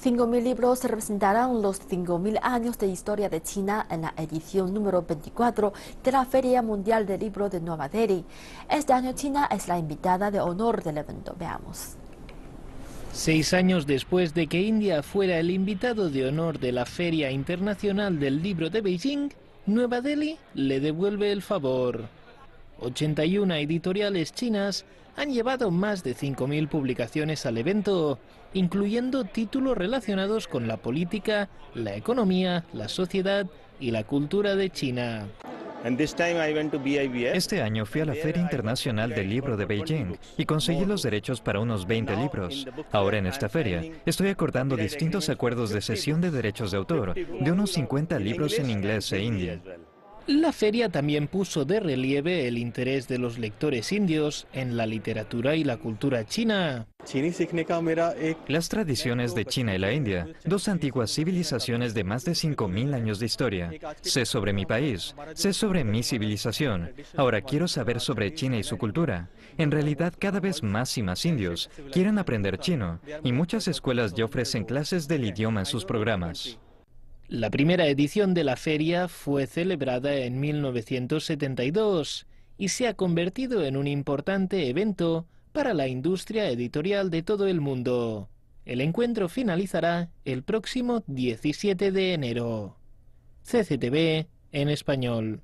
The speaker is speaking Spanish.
5.000 libros representarán los 5.000 años de historia de China en la edición número 24 de la Feria Mundial del Libro de Nueva Delhi. Este año China es la invitada de honor del evento. Veamos. Seis años después de que India fuera el invitado de honor de la Feria Internacional del Libro de Beijing, Nueva Delhi le devuelve el favor. 81 editoriales chinas han llevado más de 5.000 publicaciones al evento, incluyendo títulos relacionados con la política, la economía, la sociedad y la cultura de China. Este año fui a la Feria Internacional del Libro de Beijing y conseguí los derechos para unos 20 libros. Ahora en esta feria estoy acordando distintos acuerdos de cesión de derechos de autor de unos 50 libros en inglés e india. La feria también puso de relieve el interés de los lectores indios en la literatura y la cultura china. Las tradiciones de China y la India, dos antiguas civilizaciones de más de 5.000 años de historia. Sé sobre mi país, sé sobre mi civilización. Ahora quiero saber sobre China y su cultura. En realidad, cada vez más y más indios quieren aprender chino, y muchas escuelas ya ofrecen clases del idioma en sus programas. La primera edición de la feria fue celebrada en 1972 y se ha convertido en un importante evento para la industria editorial de todo el mundo. El encuentro finalizará el próximo 17 de enero. CCTV en español.